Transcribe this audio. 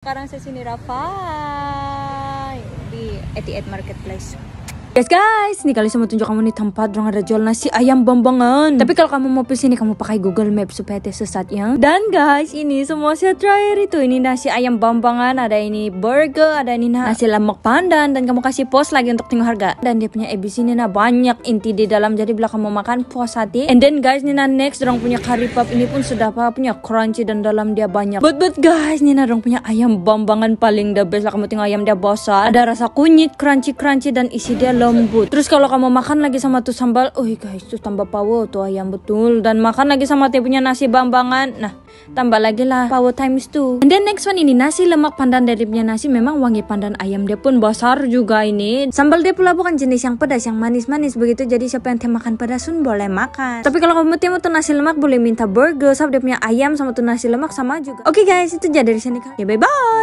Sekarang saya sini Rafa di Etihad Marketplace. Guys guys, ini kali saya mau tunjuk kamu nih tempat dong ada jual nasi ayam bambangan. Tapi kalau kamu mau sini kamu pakai Google Maps supaya tidak sesat ya. Dan guys, ini semua saya terakhir itu ini nasi ayam bambangan, ada ini burger, ada ini nasi lemak pandan dan kamu kasih pos lagi untuk tengok harga. Dan dia punya ABC ini nah banyak inti di dalam jadi bila kamu makan puas hati. And then guys, ini nah next dong punya curry puff ini pun sudah apa punya crunchy dan dalam dia banyak. But but guys, ini nah dong punya ayam bambangan paling the best lah kamu tinggal ayam dia bosan. Ada rasa kunyit, crunchy crunchy dan isi dia lembut. Terus kalau kamu makan lagi sama tuh sambal, oh guys, tuh tambah pawo tuh ayam betul. Dan makan lagi sama tipunya nasi bambangan. Nah, tambah lagi lah pawo times two. Dan next one ini nasi lemak pandan dari punya nasi memang wangi pandan ayam dia pun besar juga ini. Sambal dia pula bukan jenis yang pedas, yang manis-manis begitu. Jadi siapa yang makan pedas pun boleh makan. Tapi kalau kamu mau tuh nasi lemak boleh minta burger, sama dia punya ayam sama tuh nasi lemak sama juga. Oke okay, guys, itu jadi dari sini Ya bye bye.